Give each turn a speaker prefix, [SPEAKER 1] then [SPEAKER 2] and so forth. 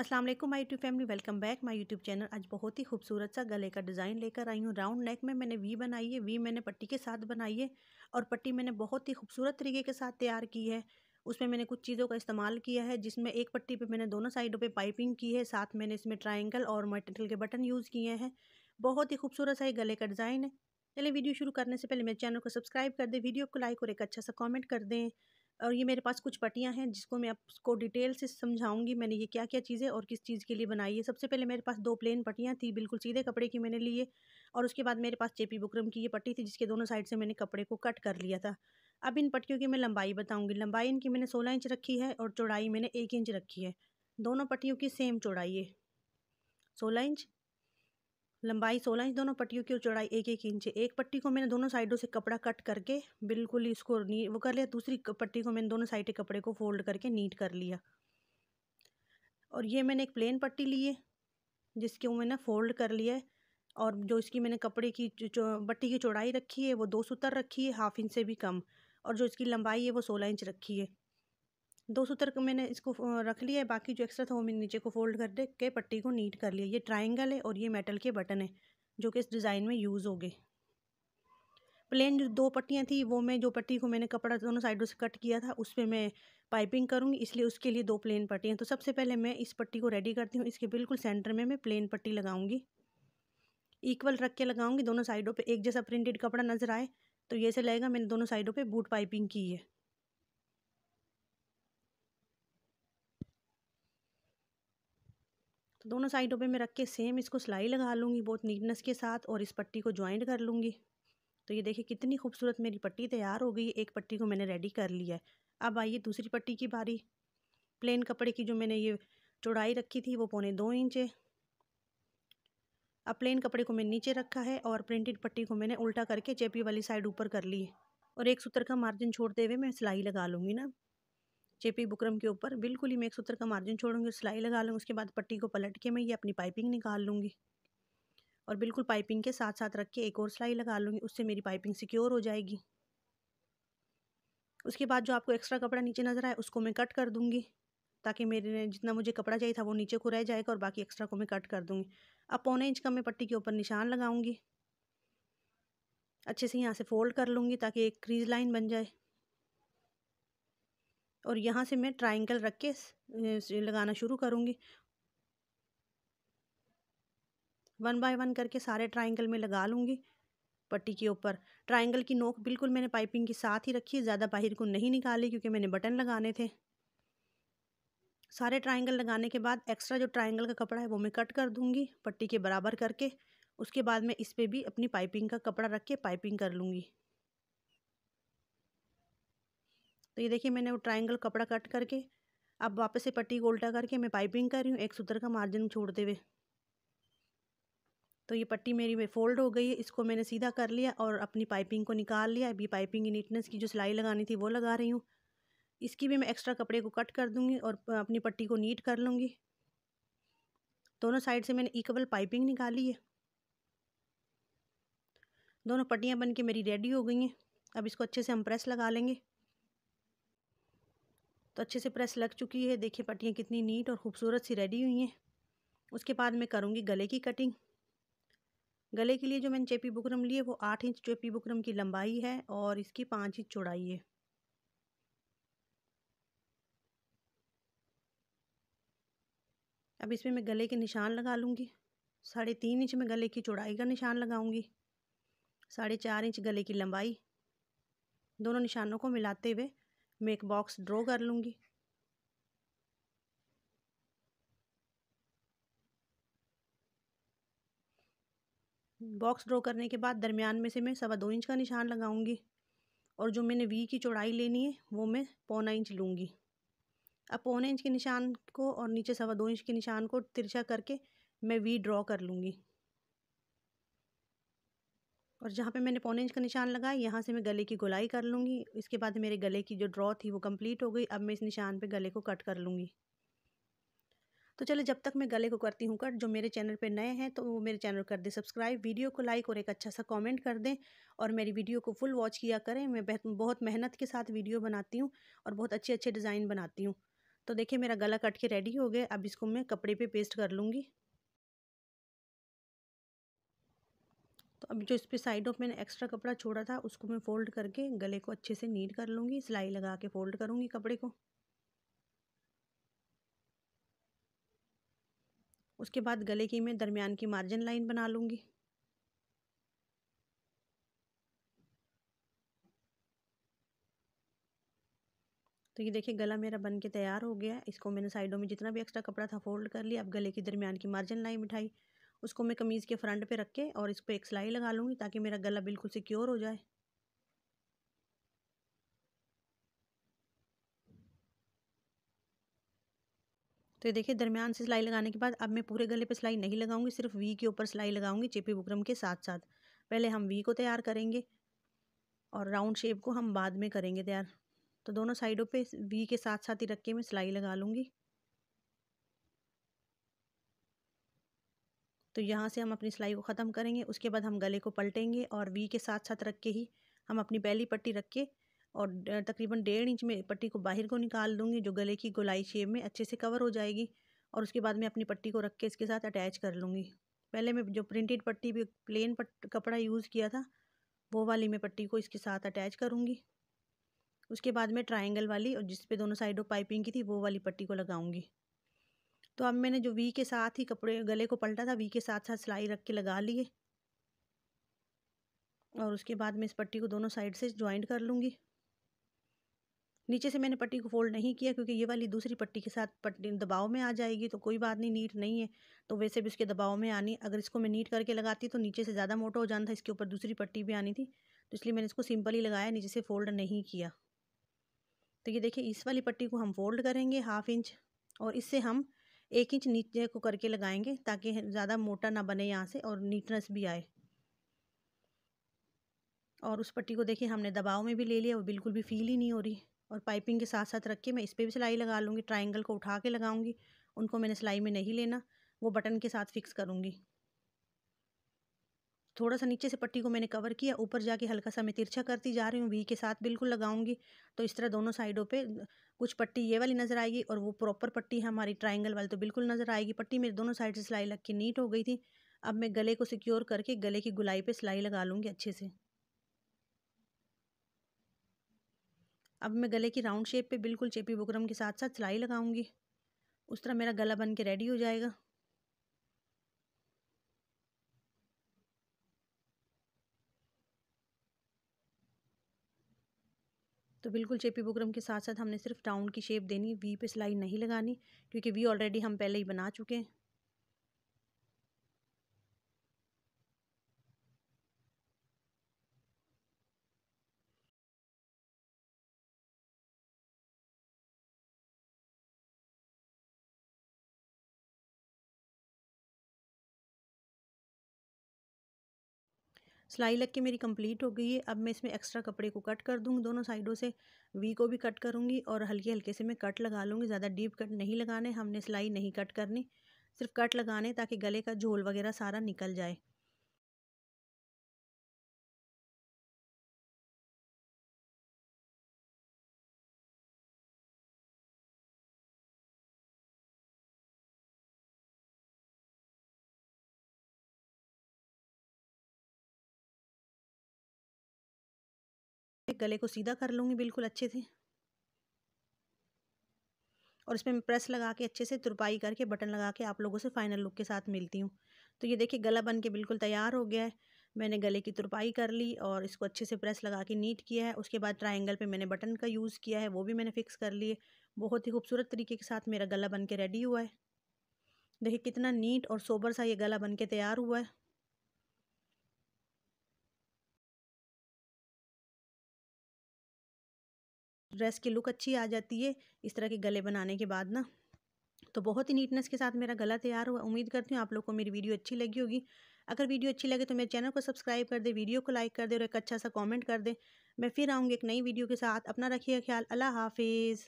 [SPEAKER 1] अस्सलाम वालेकुम my YouTube family welcome back my YouTube channel आज बहुत ही खूबसूरत सा गले का डिज़ाइन लेकर आई हूँ राउंड नेक में मैंने वी बनाई है वी मैंने पट्टी के साथ बनाई है और पट्टी मैंने बहुत ही खूबसूरत तरीके के साथ तैयार की है उसमें मैंने कुछ चीज़ों का इस्तेमाल किया है जिसमें एक पट्टी पे मैंने दोनों साइडों पे पाइपिंग की है साथ मैंने इसमें ट्राइंगल और मटेरियल के बटन यूज़ किए हैं बहुत ही खूबसूरत सा ये गले का डिज़ाइन है चलिए वीडियो शुरू करने से पहले मेरे चैनल को सब्सक्राइब कर दें वीडियो को लाइक और एक अच्छा सा कॉमेंट कर दें और ये मेरे पास कुछ पट्टियाँ हैं जिसको मैं आपको डिटेल से समझाऊंगी मैंने ये क्या क्या चीज़ें और किस चीज़ के लिए बनाई है सबसे पहले मेरे पास दो प्लेन पट्टियाँ थी बिल्कुल सीधे कपड़े की मैंने लिए और उसके बाद मेरे पास चेपी बुकरम की ये पट्टी थी जिसके दोनों साइड से मैंने कपड़े को कट कर लिया था अब इन पट्टियों की मैं लंबाई बताऊँगी लंबाई इनकी मैंने सोलह इंच रखी है और चौड़ाई मैंने एक इंच रखी है दोनों पट्टियों की सेम चौड़ाई है सोलह इंच लंबाई सोलह इंच दोनों पट्टियों की और चौड़ाई एक एक इंच है एक पट्टी को मैंने दोनों साइडों से कपड़ा कट करके बिल्कुल इसको वो कर लिया दूसरी पट्टी को मैंने दोनों साइड के कपड़े को फोल्ड करके नीट कर लिया और ये मैंने एक प्लेन पट्टी ली है जिसके वो मैंने फोल्ड कर लिया है और जो इसकी मैंने कपड़े की पट्टी की चौड़ाई रखी है वो दो सूतर रखी है हाफ इंच से भी कम और जो इसकी लंबाई है वो सोलह इंच रखी है दो सूत्र मैंने इसको रख लिया है बाकी जो एक्स्ट्रा था वो मैंने नीचे को फोल्ड कर दे के पट्टी को नीट कर लिया ये ट्राइंगल है और ये मेटल के बटन है जो कि इस डिज़ाइन में यूज़ हो गए प्लेन जो दो पट्टियाँ थी वो मैं जो पट्टी को मैंने कपड़ा दोनों साइडों से कट किया था उस पर मैं पाइपिंग करूँगी इसलिए उसके लिए दो प्लेन पट्टियाँ तो सबसे पहले मैं इस पट्टी को रेडी करती हूँ इसके बिल्कुल सेंटर में मैं प्लेन पट्टी लगाऊंगी इक्वल रख के लगाऊंगी दोनों साइडों पे एक जैसा प्रिंटेड कपड़ा नज़र आए तो ये से लगेगा मैंने दोनों साइडों पे बूट पाइपिंग की है तो दोनों साइडों पे मैं रख के सेम इसको सिलाई लगा लूँगी बहुत नीटनेस के साथ और इस पट्टी को ज्वाइंट कर लूँगी तो ये देखिए कितनी खूबसूरत मेरी पट्टी तैयार हो गई एक पट्टी को मैंने रेडी कर लिया है अब आइए दूसरी पट्टी की बारी प्लेन कपड़े की जो मैंने ये चौड़ाई रखी थी वो पौने दो इंच है अब प्लेन कपड़े को मैंने नीचे रखा है और प्रिंटेड पट्टी को मैंने उल्टा करके चेपी वाली साइड ऊपर कर ली है और एक सूत्र का मार्जिन छोड़ते हुए मैं सिलाई लगा लूँगी ना चेपी बुकरम के ऊपर बिल्कुल ही मैं एक सूत्र का मार्जिन छोड़ूंगी सिलाई लगा लूँगी उसके बाद पट्टी को पलट के मैं ये अपनी पाइपिंग निकाल लूँगी और बिल्कुल पाइपिंग के साथ साथ रख के एक और सिलाई लगा लूँगी उससे मेरी पाइपिंग सिक्योर हो जाएगी उसके बाद जो आपको एक्स्ट्रा कपड़ा नीचे नज़र आए उसको मैं कट कर दूँगी ताकि मेरे जितना मुझे कपड़ा चाहिए था वो नीचे को रह जाएगा और बाकी एक्स्ट्रा को मैं कट कर दूँगी अब पौने इंच का मैं पट्टी के ऊपर निशान लगाऊँगी अच्छे से यहाँ से फोल्ड कर लूँगी ताकि एक क्रीज लाइन बन जाए और यहाँ से मैं ट्राइंगल रख के लगाना शुरू करूँगी वन बाय वन करके सारे ट्राइंगल में लगा लूँगी पट्टी के ऊपर ट्राइंगल की नोक बिल्कुल मैंने पाइपिंग के साथ ही रखी है ज़्यादा बाहर को नहीं निकाली क्योंकि मैंने बटन लगाने थे सारे ट्राइंगल लगाने के बाद एक्स्ट्रा जो ट्राइंगल का कपड़ा है वो मैं कट कर दूँगी पट्टी के बराबर करके उसके बाद मैं इस पर भी अपनी पाइपिंग का कपड़ा रख के पाइपिंग कर लूँगी तो ये देखिए मैंने वो ट्राइंगल कपड़ा कट करके अब वापस से पट्टी को उल्टा करके मैं पाइपिंग कर रही हूँ एक सूत्र का मार्जिन छोड़ते हुए तो ये पट्टी मेरी में फोल्ड हो गई है इसको मैंने सीधा कर लिया और अपनी पाइपिंग को निकाल लिया अभी पाइपिंग की नीटनेस की जो सिलाई लगानी थी वो लगा रही हूँ इसकी भी मैं एक्स्ट्रा कपड़े को कट कर दूँगी और अपनी पट्टी को नीट कर लूँगी दोनों साइड से मैंने इक्वल पाइपिंग निकाली है दोनों पट्टियाँ बन के मेरी रेडी हो गई हैं अब इसको अच्छे से हम प्रेस लगा लेंगे तो अच्छे से प्रेस लग चुकी है देखिए पट्टियाँ कितनी नीट और ख़ूबसूरत सी रेडी हुई हैं उसके बाद मैं करूँगी गले की कटिंग गले के लिए जो मैंने चेपी बुकरम ली है वो आठ इंच चेपी बुकरम की लंबाई है और इसकी पाँच इंच चौड़ाई है अब इसमें मैं गले के निशान लगा लूँगी साढ़े तीन इंच में गले की चौड़ाई का निशान लगाऊंगी साढ़े चार इंच गले की लंबाई दोनों निशानों को मिलाते हुए मैं एक बॉक्स ड्रॉ कर लूँगी बॉक्स ड्रॉ करने के बाद दरमियान में से मैं सवा दो इंच का निशान लगाऊंगी और जो मैंने वी की चौड़ाई लेनी है वो मैं पौना इंच लूँगी अब पौने इंच के निशान को और नीचे सवा दो इंच के निशान को तिरछा करके मैं वी ड्रॉ कर लूँगी और जहाँ पे मैंने पौने इंच का निशान लगाया यहाँ से मैं गले की गोलाई कर लूँगी इसके बाद मेरे गले की जो ड्रॉ थी वो कंप्लीट हो गई अब मैं इस निशान पे गले को कट कर लूँगी तो चलो जब तक मैं गले को करती हूँ कट जो मेरे चैनल पे नए हैं तो वो मेरे चैनल कर दें सब्सक्राइब वीडियो को लाइक और एक अच्छा सा कॉमेंट कर दें और मेरी वीडियो को फुल वॉच किया करें मैं बहुत मेहनत के साथ वीडियो बनाती हूँ और बहुत अच्छे अच्छे डिज़ाइन बनाती हूँ तो देखिए मेरा गला कट के रेडी हो गया अब इसको मैं कपड़े पर पेस्ट कर लूँगी तो अब जो इस पर साइड ऑफ मैंने एक्स्ट्रा कपड़ा छोड़ा था उसको मैं फ़ोल्ड करके गले को अच्छे से नीट कर लूँगी सिलाई लगा के फ़ोल्ड करूँगी कपड़े को उसके बाद गले की मैं दरमियान की मार्जिन लाइन बना लूँगी तो ये देखिए गला मेरा बन के तैयार हो गया इसको मैंने साइडों में जितना भी एक्स्ट्रा कपड़ा था फोल्ड कर लिया अब गले की दरमियान की मार्जिन लाइन बिठाई उसको मैं कमीज़ के फ्रंट पे रख के और इस पर एक सिलाई लगा लूँगी ताकि मेरा गला बिल्कुल सिक्योर हो जाए तो ये देखिए दरमियान से सिलाई लगाने के बाद अब मैं पूरे गले पे सिलाई नहीं लगाऊंगी सिर्फ वी के ऊपर सिलाई लगाऊंगी चेपी बुकरम के साथ साथ पहले हम वी को तैयार करेंगे और राउंड शेप को हम बाद में करेंगे तैयार तो दोनों साइडों पे वी के साथ साथ ही रख के मैं सिलाई लगा लूँगी तो यहाँ से हम अपनी सिलाई को ख़त्म करेंगे उसके बाद हम गले को पलटेंगे और वी के साथ साथ रख के ही हम अपनी पहली पट्टी रख के और तकरीबन डेढ़ इंच में पट्टी को बाहर को निकाल लूँगी जो गले की गोलाई शेप में अच्छे से कवर हो जाएगी और उसके बाद मैं अपनी पट्टी को रख के इसके साथ अटैच कर लूँगी पहले मैं जो प्रिंटेड पट्टी भी प्लेन पट कपड़ा यूज़ किया था वो वाली मैं पट्टी को इसके साथ अटैच करूँगी उसके बाद मैं ट्रायंगल वाली और जिस पे दोनों साइडों पाइपिंग की थी वो वाली पट्टी को लगाऊंगी तो अब मैंने जो वी के साथ ही कपड़े गले को पलटा था वी के साथ साथ सिलाई रख के लगा लिए और उसके बाद मैं इस पट्टी को दोनों साइड से ज्वाइंट कर लूँगी नीचे से मैंने पट्टी को फोल्ड नहीं किया क्योंकि ये वाली दूसरी पट्टी के साथ पट्टी दबाव में आ जाएगी तो कोई बात नहीं नीट नहीं है तो वैसे भी उसके दबाव में आनी अगर इसको मैं नीट करके लगाती तो नीचे से ज़्यादा मोटा हो जाना था इसके ऊपर दूसरी पट्टी भी आनी थी तो इसलिए मैंने इसको सिंपल ही लगाया नीचे से फोल्ड नहीं किया तो ये देखिए इस वाली पट्टी को हम फोल्ड करेंगे हाफ इंच और इससे हम एक इंच नीचे को करके लगाएंगे ताकि ज़्यादा मोटा ना बने यहाँ से और नीटनेस भी आए और उस पट्टी को देखिए हमने दबाव में भी ले लिया वो बिल्कुल भी फील ही नहीं हो रही और पाइपिंग के साथ साथ रख के मैं इस पर भी सिलाई लगा लूँगी ट्राइंगल को उठा के लगाऊँगी उनको मैंने सिलाई में नहीं लेना वो बटन के साथ फ़िक्स करूँगी थोड़ा सा नीचे से पट्टी को मैंने कवर किया ऊपर जाके हल्का सा मैं तिरछा करती जा रही हूँ वी के साथ बिल्कुल लगाऊंगी तो इस तरह दोनों साइडों पे कुछ पट्टी ये वाली नज़र आएगी और वो प्रॉपर पट्टी है हमारी ट्राइंगल वाली तो बिल्कुल नज़र आएगी पट्टी मेरे दोनों साइड से सिलाई लग के नीट हो गई थी अब मैं गले को सिक्योर करके गले की गुलाई पर सिलाई लगा लूँगी अच्छे से अब मैं गले की राउंड शेप पर बिल्कुल चेपी बुकरम के साथ साथ सिलाई लगाऊँगी उस तरह मेरा गला बन के रेडी हो जाएगा तो बिल्कुल चेपी बुकरम के साथ साथ हमने सिर्फ राउंड की शेप देनी वी पे सिलाई नहीं लगानी क्योंकि वी ऑलरेडी हम पहले ही बना चुके हैं सिलाई लग के मेरी कंप्लीट हो गई है अब मैं इसमें एक्स्ट्रा कपड़े को कट कर दूँगी दोनों साइडों से वी को भी कट करूँगी और हल्के हल्के से मैं कट लगा लूँगी ज़्यादा डीप कट नहीं लगाने हमने सिलाई नहीं कट करनी सिर्फ कट लगाने ताकि गले का झोल वगैरह सारा निकल जाए गले को सीधा कर लूँगी बिल्कुल अच्छे से और इसमें मैं प्रेस लगा के अच्छे से तुरपाई करके बटन लगा के आप लोगों से फाइनल लुक के साथ मिलती हूँ तो ये देखिए गला बन के बिल्कुल तैयार हो गया है मैंने गले की तुरपाई कर ली और इसको अच्छे से प्रेस लगा के नीट किया है उसके बाद ट्राइंगल पे मैंने बटन का यूज़ किया है वो भी मैंने फ़िक्स कर लिए बहुत ही खूबसूरत तरीके के साथ मेरा गला बन के रेडी हुआ है देखिए कितना नीट और सोबर सा ये गला बन के तैयार हुआ है ड्रेस की लुक अच्छी आ जाती है इस तरह के गले बनाने के बाद ना तो बहुत ही नीटनेस के साथ मेरा गला तैयार हुआ उम्मीद करती हूँ आप लोग को मेरी वीडियो अच्छी लगी होगी अगर वीडियो अच्छी लगे तो मेरे चैनल को सब्सक्राइब कर दे वीडियो को लाइक कर दे और एक अच्छा सा कमेंट कर दे मैं फिर आऊँगी एक नई वीडियो के साथ अपना रखिए ख्याल अल्लाह हाफिज़